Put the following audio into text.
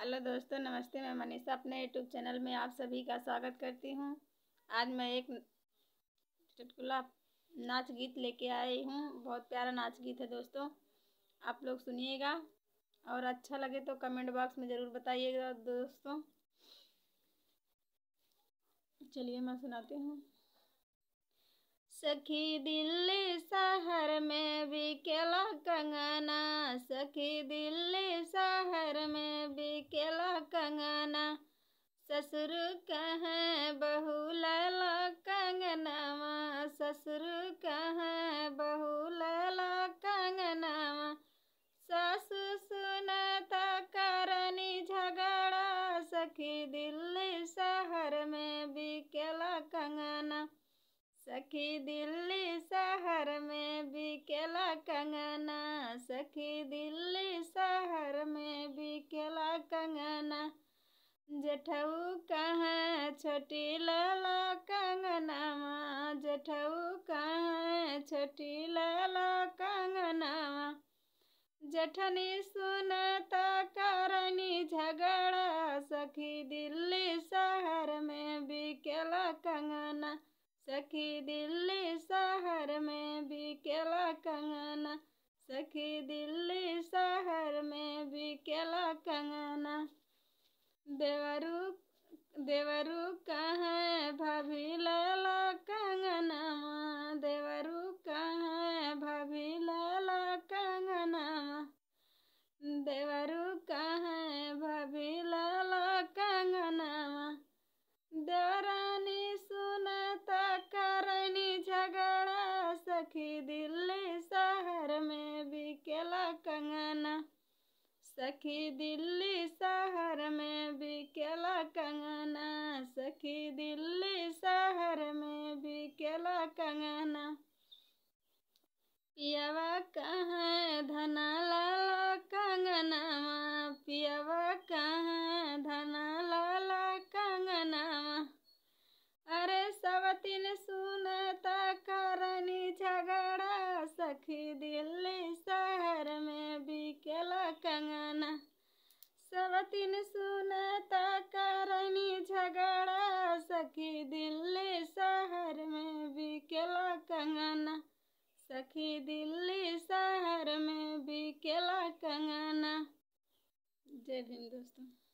hello दोस्तों नमस्ते मैं मनीषा अपने यूट्यूब चैनल में आप सभी का स्वागत करती हूं आज मैं एक चुटकुला नाच गीत लेके आई हूं बहुत प्यारा नाच गीत है दोस्तों आप लोग सुनिएगा और अच्छा लगे तो कमेंट बॉक्स में ज़रूर बताइएगा दोस्तों चलिए मैं सुनाती हूं सखी दिल्ली शहर में भी केला कंगना सखी ससुर कहें बहुल लला कंगनामा ससुर कहें बहुल लला कंगनामा सासु सुनता करनी झगड़ा सखी दिल्ली शहर में बिकला कंगना सखी दिल्ली शहर में बिकला कंगना सखी दिल्ली शहर में जेठऊ कहाँ छोटी लला कंगनामा जेठऊ कहाँ छोटी लला कंगनामा जठनी सुनता करनी झगड़ा सखी दिल्ली शहर में बिकेला कंगना सखी दिल्ली शहर में बिकेला कंगना सखी देवरु देवरु कहें भाभी कंगनामा देवरु कहें भाभी लला कंगनामा देवरु कहें भाभी देवरानी सुनता करनी झगड़ा सखी दिल्ली शहर में बिकला कंगना सखी दिल कंगना पियावा धना कंगना पियावा कहाँ धना सुनता करनी झगड़ा सखी दिल्ली शहर में कला कंगना तीन सुन सखी दिल्ली शहर में बिकेला कंगना जय भीम दोस्तों